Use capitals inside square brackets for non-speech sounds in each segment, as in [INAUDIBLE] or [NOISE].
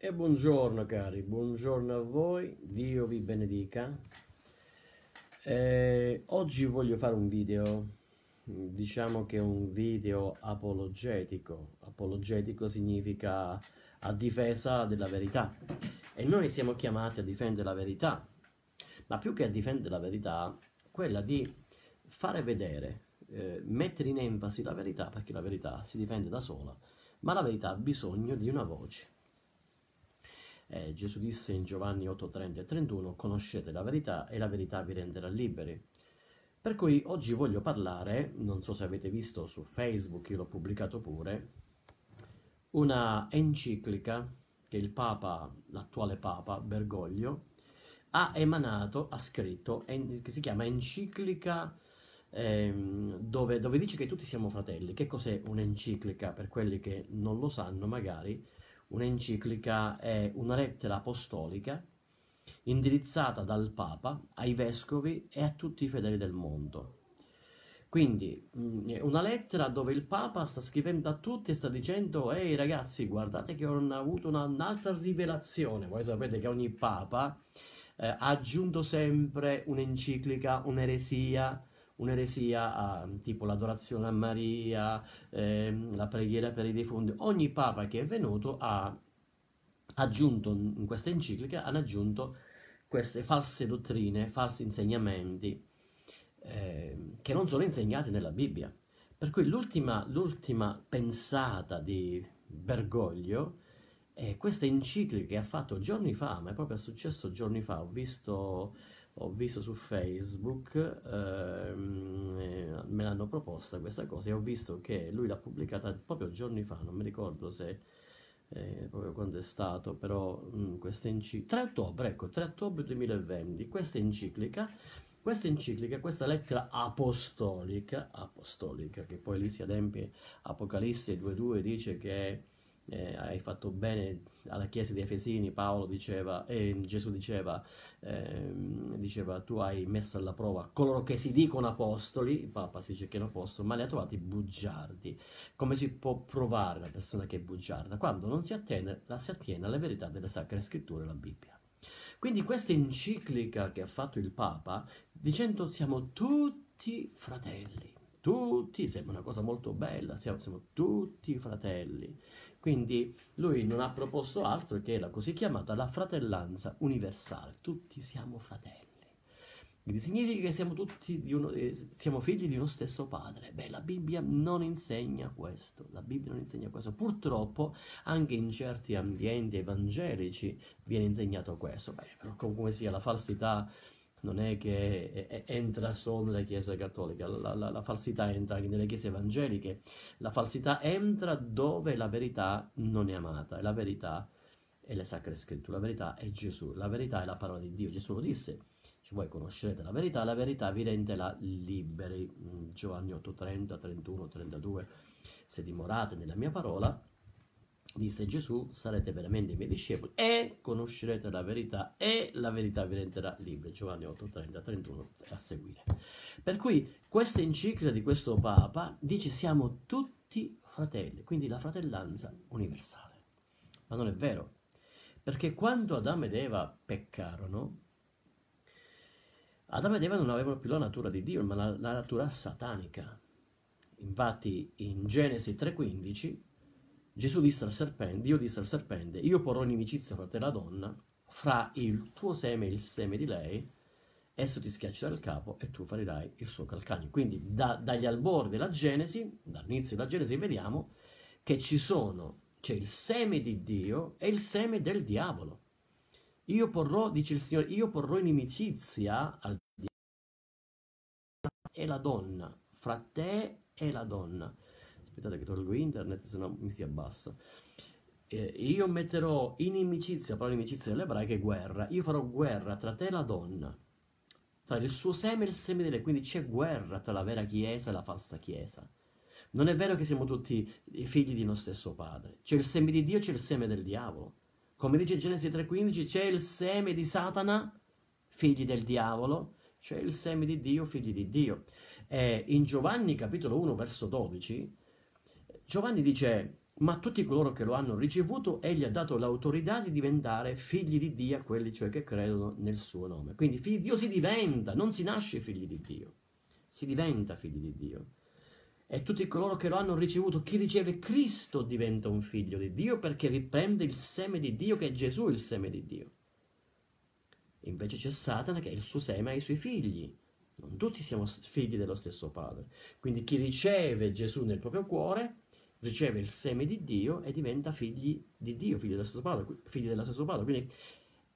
E buongiorno cari, buongiorno a voi, Dio vi benedica. Eh, oggi voglio fare un video, diciamo che è un video apologetico. Apologetico significa a difesa della verità e noi siamo chiamati a difendere la verità, ma più che a difendere la verità, quella di fare vedere, eh, mettere in enfasi la verità, perché la verità si difende da sola, ma la verità ha bisogno di una voce eh, Gesù disse in Giovanni 8, 30 e 31, conoscete la verità e la verità vi renderà liberi. Per cui oggi voglio parlare, non so se avete visto su Facebook, io l'ho pubblicato pure, una enciclica che il Papa, l'attuale Papa Bergoglio, ha emanato, ha scritto, en- che si chiama Enciclica, ehm, dove, dove dice che tutti siamo fratelli. Che cos'è un'enciclica per quelli che non lo sanno magari? Un'enciclica è una lettera apostolica indirizzata dal Papa ai vescovi e a tutti i fedeli del mondo. Quindi mm, una lettera dove il Papa sta scrivendo a tutti e sta dicendo ehi ragazzi guardate che ho avuto un'altra rivelazione, voi sapete che ogni Papa eh, ha aggiunto sempre un'enciclica, un'eresia, un'eresia tipo l'adorazione a Maria, ehm, la preghiera per i defunti. Ogni papa che è venuto ha aggiunto in questa enciclica hanno aggiunto queste false dottrine, falsi insegnamenti eh, che non sono insegnati nella Bibbia. Per cui l'ultima, pensata di Bergoglio è questa enciclica che ha fatto giorni fa, ma è proprio successo giorni fa, ho visto ho visto su Facebook, eh, me l'hanno proposta questa cosa e ho visto che lui l'ha pubblicata proprio giorni fa, non mi ricordo se eh, proprio quando è stato, però mh, mm, questa enciclica, 3 ottobre, ecco, 3 ottobre 2020, questa enciclica, questa enciclica, questa lettera apostolica, apostolica, che poi lì si adempie, Apocalisse 2.2 dice che eh, hai fatto bene alla chiesa di Efesini, Paolo diceva, eh, Gesù diceva, eh, diceva, tu hai messo alla prova coloro che si dicono apostoli, il Papa si dice che è un apostolo, ma li ha trovati bugiardi. Come si può provare una persona che è bugiarda? Quando non si attiene, la si attiene alla verità delle sacre scritture, la Bibbia. Quindi questa enciclica che ha fatto il Papa, dicendo siamo tutti fratelli, tutti, sembra una cosa molto bella, siamo, siamo, tutti fratelli. Quindi lui non ha proposto altro che la così chiamata la fratellanza universale, tutti siamo fratelli. Quindi significa che siamo tutti uno, eh, siamo figli di uno stesso padre. Beh, la Bibbia non insegna questo, la Bibbia non insegna questo. Purtroppo anche in certi ambienti evangelici viene insegnato questo. Beh, però comunque sia la falsità non è che eh, eh, entra solo nella Chiesa cattolica, la, la, la, falsità entra anche nelle Chiese evangeliche, la falsità entra dove la verità non è amata, la verità è le sacre scritture, la verità è Gesù, la verità è la parola di Dio, Gesù lo disse, cioè, voi conoscerete la verità, la verità vi renderà liberi, mm, Giovanni 8, 30, 31, 32, se dimorate nella mia parola, disse Gesù, sarete veramente i miei discepoli e conoscerete la verità e la verità vi renderà liberi. Giovanni 8, 30, 31 a seguire. Per cui questa enciclica di questo Papa dice siamo tutti fratelli, quindi la fratellanza universale. Ma non è vero, perché quando Adamo ed Eva peccarono, Adamo ed Eva non avevano più la natura di Dio, ma la, la natura satanica. Infatti in Genesi 3,15 Gesù disse al serpente, Dio disse al serpente, io porrò inimicizia fra te e la donna, fra il tuo seme e il seme di lei, esso ti schiaccerà il capo e tu farirai il suo calcagno. Quindi da, dagli albori della Genesi, dall'inizio della Genesi, vediamo che ci sono, c'è il seme di Dio e il seme del diavolo. Io porrò, dice il Signore, io porrò inimicizia al diavolo e la donna, fra te e la donna aspettate che tolgo internet, se no mi si abbassa. Eh, io metterò inimicizia, parola inimicizia dell'ebraica e guerra. Io farò guerra tra te e la donna, tra il suo seme e il seme delle... lei. Quindi c'è guerra tra la vera chiesa e la falsa chiesa. Non è vero che siamo tutti figli di uno stesso padre. C'è il seme di Dio, c'è il seme del diavolo. Come dice Genesi 3,15, c'è il seme di Satana, figli del diavolo, c'è il seme di Dio, figli di Dio. Eh, in Giovanni capitolo 1, verso 12, Giovanni dice, ma tutti coloro che lo hanno ricevuto, egli ha dato l'autorità di diventare figli di Dio a quelli cioè che credono nel suo nome. Quindi figli di Dio si diventa, non si nasce figli di Dio, si diventa figli di Dio. E tutti coloro che lo hanno ricevuto, chi riceve Cristo diventa un figlio di Dio perché riprende il seme di Dio che è Gesù il seme di Dio. Invece c'è Satana che è il suo seme ai suoi figli. Non tutti siamo figli dello stesso padre. Quindi chi riceve Gesù nel proprio cuore riceve il seme di Dio e diventa figli di Dio, figli dello stesso padre, figli della sua padre. Quindi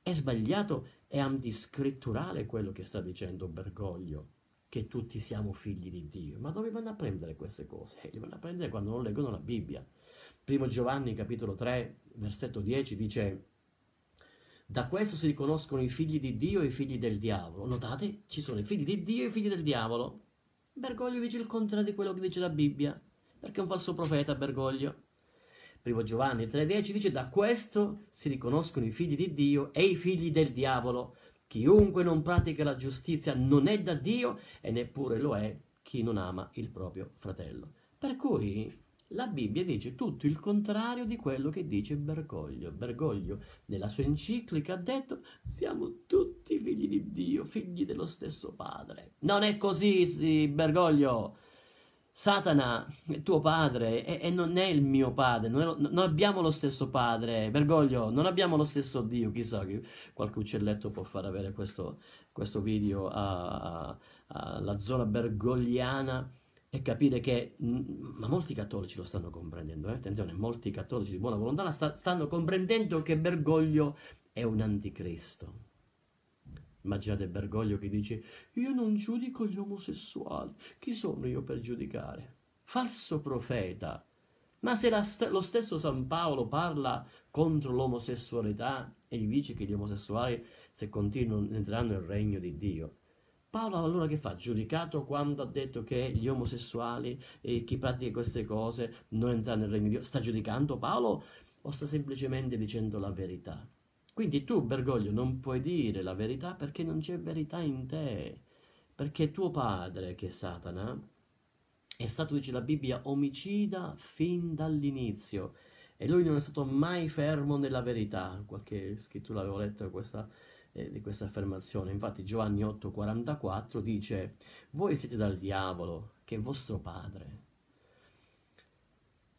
è sbagliato, è antiscritturale quello che sta dicendo Bergoglio, che tutti siamo figli di Dio. Ma dove vanno a prendere queste cose? Eh, le vanno a prendere quando non leggono la Bibbia. Primo Giovanni capitolo 3, versetto 10 dice... Da questo si riconoscono i figli di Dio e i figli del diavolo. Notate, ci sono i figli di Dio e i figli del diavolo. Bergoglio dice il contrario di quello che dice la Bibbia perché è un falso profeta Bergoglio. Primo Giovanni 3:10 dice da questo si riconoscono i figli di Dio e i figli del diavolo. Chiunque non pratica la giustizia non è da Dio e neppure lo è chi non ama il proprio fratello. Per cui la Bibbia dice tutto il contrario di quello che dice Bergoglio. Bergoglio nella sua enciclica ha detto siamo tutti figli di Dio, figli dello stesso Padre. Non è così, sì, Bergoglio. Satana è tuo padre e, e, non è il mio padre, non, lo, non, abbiamo lo stesso padre, Bergoglio, non abbiamo lo stesso Dio, chissà che qualche uccelletto può far avere questo, questo video alla zona bergogliana e capire che, ma molti cattolici lo stanno comprendendo, eh? attenzione, molti cattolici di buona volontà sta, stanno comprendendo che Bergoglio è un anticristo Immaginate Bergoglio che dice Io non giudico gli omosessuali, chi sono io per giudicare? Falso profeta! Ma se st- lo stesso San Paolo parla contro l'omosessualità e gli dice che gli omosessuali, se continuano, entreranno nel regno di Dio, Paolo allora che fa? Giudicato quando ha detto che gli omosessuali e chi pratica queste cose non entrano nel regno di Dio? Sta giudicando Paolo o sta semplicemente dicendo la verità? Quindi tu, Bergoglio, non puoi dire la verità perché non c'è verità in te. Perché tuo padre, che è Satana, è stato, dice la Bibbia, omicida fin dall'inizio. E lui non è stato mai fermo nella verità. Qualche scrittura avevo letto questa, eh, di questa affermazione. Infatti Giovanni 8,44 dice, voi siete dal diavolo, che è vostro padre,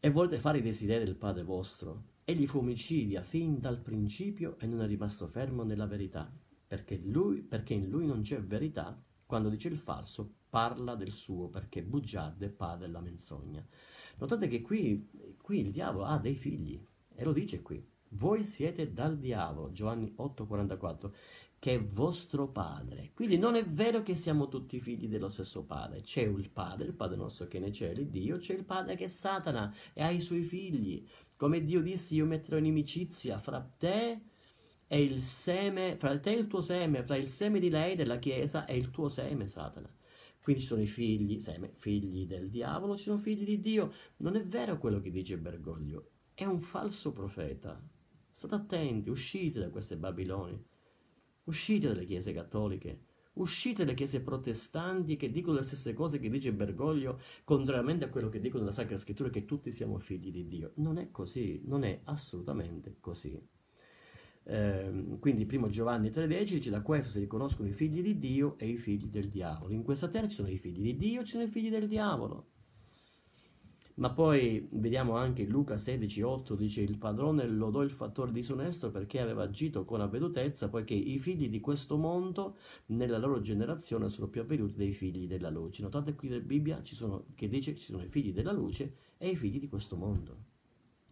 e volete fare i desideri del padre vostro Egli fu omicida fin dal principio e non è rimasto fermo nella verità, perché, lui, perché in lui non c'è verità, quando dice il falso parla del suo, perché bugiardo è padre della menzogna. Notate che qui, qui il diavolo ha dei figli, e lo dice qui. Voi siete dal diavolo, Giovanni 8:44, che è vostro padre. Quindi non è vero che siamo tutti figli dello stesso padre. C'è il padre, il padre nostro che ne c'è, il Dio, c'è il padre che è Satana e ha i suoi figli. Come Dio disse, io metterò inimicizia fra te e il seme, fra te e il tuo seme, fra il seme di lei, della Chiesa, e il tuo seme, Satana. Quindi ci sono i figli, seme, figli del diavolo, ci sono figli di Dio. Non è vero quello che dice Bergoglio, è un falso profeta. State attenti, uscite da queste Babiloni, uscite dalle chiese cattoliche Uscite le chiese protestanti che dicono le stesse cose che dice Bergoglio, contrariamente a quello che dicono la Sacra Scrittura, che tutti siamo figli di Dio. Non è così, non è assolutamente così. Eh, quindi primo Giovanni 3,10 dice da questo si riconoscono i figli di Dio e i figli del diavolo. In questa terra ci sono i figli di Dio e ci sono i figli del diavolo. Ma poi vediamo anche Luca 16,8 dice il padrone lodò il fattore disonesto perché aveva agito con avvedutezza poiché i figli di questo mondo nella loro generazione sono più avveduti dei figli della luce. Notate qui nella Bibbia sono, che dice che ci sono i figli della luce e i figli di questo mondo.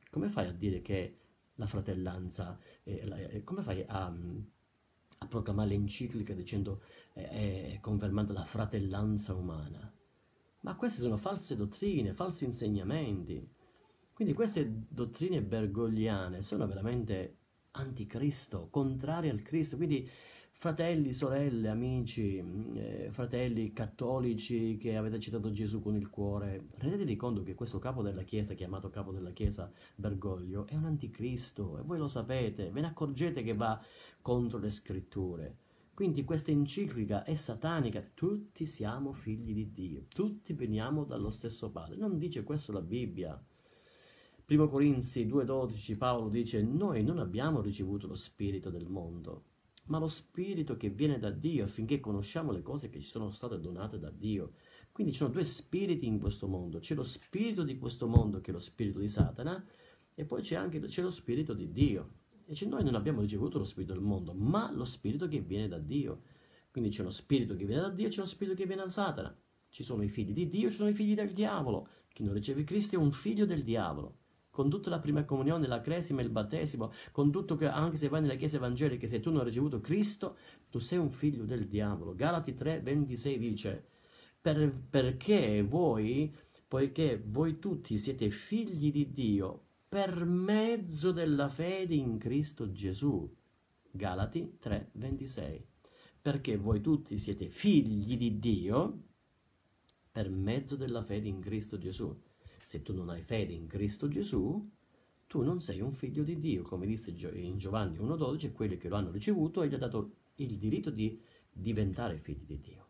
Come fai a dire che la fratellanza, eh, la, eh, come fai a, mm, a proclamare l'enciclica dicendo, eh, eh confermando la fratellanza umana? Ma queste sono false dottrine, falsi insegnamenti. Quindi queste dottrine bergogliane sono veramente anticristo, contrarie al Cristo. Quindi fratelli, sorelle, amici, eh, fratelli cattolici che avete citato Gesù con il cuore, rendetevi conto che questo capo della Chiesa, chiamato capo della Chiesa Bergoglio, è un anticristo e voi lo sapete, ve ne accorgete che va contro le scritture. Quindi questa enciclica è satanica, tutti siamo figli di Dio, tutti veniamo dallo stesso Padre. Non dice questo la Bibbia. 1 Corinzi 2,12 Paolo dice: Noi non abbiamo ricevuto lo spirito del mondo, ma lo spirito che viene da Dio affinché conosciamo le cose che ci sono state donate da Dio. Quindi ci sono due spiriti in questo mondo: c'è lo spirito di questo mondo, che è lo spirito di Satana, e poi c'è anche c'è lo spirito di Dio, Dice, noi non abbiamo ricevuto lo spirito del mondo, ma lo spirito che viene da Dio. Quindi c'è uno spirito che viene da Dio, c'è uno spirito che viene da Satana. Ci sono i figli di Dio, ci sono i figli del diavolo. Chi non riceve Cristo è un figlio del diavolo. Con tutta la prima comunione, la cresima e il battesimo, con tutto che anche se vai nella chiesa evangelica, se tu non hai ricevuto Cristo, tu sei un figlio del diavolo. Galati 3, 26 dice, per, perché voi, poiché voi tutti siete figli di Dio, per mezzo della fede in Cristo Gesù. Galati 3:26. Perché voi tutti siete figli di Dio per mezzo della fede in Cristo Gesù. Se tu non hai fede in Cristo Gesù, tu non sei un figlio di Dio, come disse in Giovanni 1:12, quelli che lo hanno ricevuto e gli ha dato il diritto di diventare figli di Dio.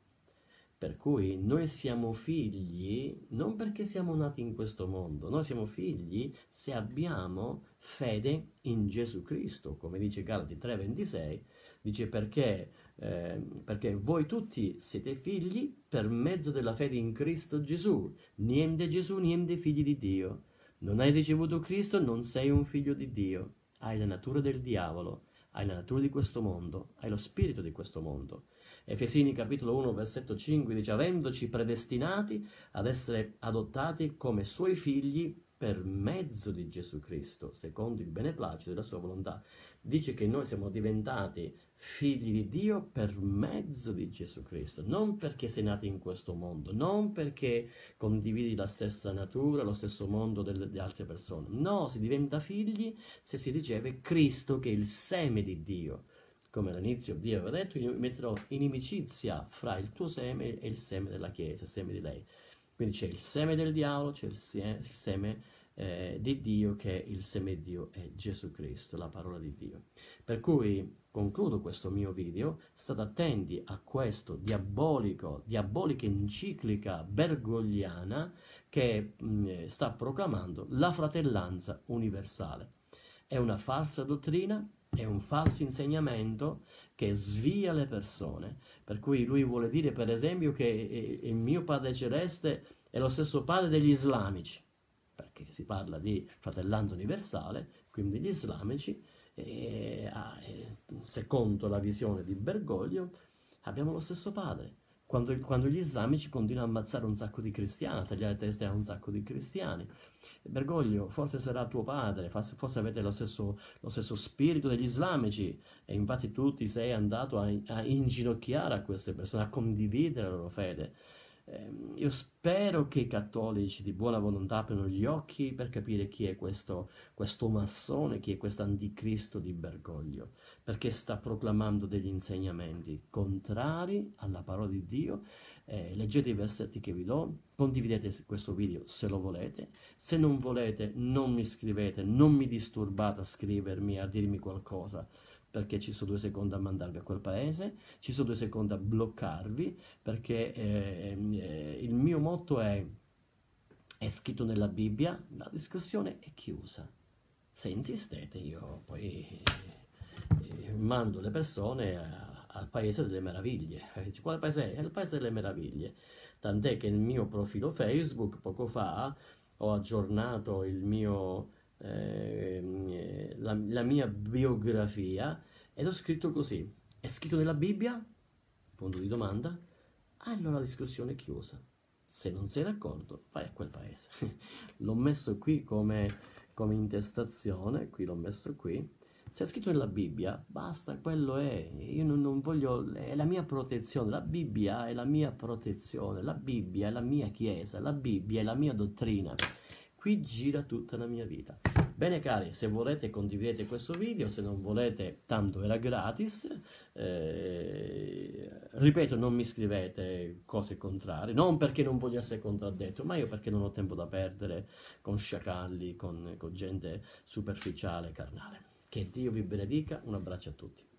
Per cui noi siamo figli non perché siamo nati in questo mondo, noi siamo figli se abbiamo fede in Gesù Cristo, come dice Galati 3:26, dice perché, eh, perché voi tutti siete figli per mezzo della fede in Cristo Gesù, niente Gesù, niente figli di Dio. Non hai ricevuto Cristo, non sei un figlio di Dio, hai la natura del diavolo hai la natura di questo mondo, hai lo spirito di questo mondo. Efesini capitolo 1 versetto 5 dice avendoci predestinati ad essere adottati come suoi figli per mezzo di Gesù Cristo, secondo il beneplacito della sua volontà. Dice che noi siamo diventati figli di Dio per mezzo di Gesù Cristo, non perché sei nato in questo mondo, non perché condividi la stessa natura, lo stesso mondo delle, di altre persone. No, si diventa figli se si riceve Cristo che è il seme di Dio. Come all'inizio Dio aveva detto, io metterò inimicizia fra il tuo seme e il seme della Chiesa, il seme di lei. Quindi c'è il seme del diavolo, c'è il seme eh, di Dio che il seme Dio è Gesù Cristo, la parola di Dio. Per cui concludo questo mio video, state attenti a questo diabolico, diabolica enciclica bergogliana che mh, mm, eh, sta proclamando la fratellanza universale. È una falsa dottrina, è un falso insegnamento che svia le persone, per cui lui vuole dire per esempio che eh, eh, il mio Padre Celeste è lo stesso Padre degli islamici, perché si parla di fratellanza universale, quindi gli islamici, e, ah, e, secondo la visione di Bergoglio, abbiamo lo stesso padre. Quando, quando, gli islamici continuano a ammazzare un sacco di cristiani, a tagliare teste a un sacco di cristiani. Bergoglio, forse sarà tuo padre, forse avete lo stesso, lo stesso spirito degli islamici, e infatti tu ti sei andato a, a inginocchiare a queste persone, a condividere la loro fede. Ehm, io spero che i cattolici di buona volontà aprano gli occhi per capire chi è questo, questo massone, chi è questo anticristo di Bergoglio, perché sta proclamando degli insegnamenti contrari alla parola di Dio. Eh, leggete i versetti che vi do, condividete questo video se lo volete, se non volete non mi scrivete, non mi disturbate a scrivermi, a dirmi qualcosa perché ci sono due secondi a mandarvi a quel paese, ci sono due secondi a bloccarvi, perché ehm, eh, il mio motto è, è scritto nella Bibbia, la discussione è chiusa. Se insistete io poi eh, mando le persone a, al paese delle meraviglie. Eh, quale paese è? È il paese delle meraviglie. Tant'è che il mio profilo Facebook poco fa ho aggiornato il mio Ehm, eh, la, la mia biografia ed ho scritto così. È scritto nella Bibbia? Punto di domanda. Allora la discussione è chiusa. Se non sei d'accordo, vai a quel paese. [LAUGHS] l'ho messo qui come, come intestazione, qui l'ho messo qui. Se è scritto nella Bibbia, basta, quello è. Io non, non, voglio. È la mia protezione. La Bibbia è la mia protezione. La Bibbia è la mia chiesa. La Bibbia è la mia dottrina qui gira tutta la mia vita. Bene cari, se volete condividete questo video, se non volete tanto era gratis, eh, ripeto non mi scrivete cose contrarie, non perché non voglio essere contraddetto, ma io perché non ho tempo da perdere con sciacalli, con, con gente superficiale, carnale. Che Dio vi benedica, un abbraccio a tutti.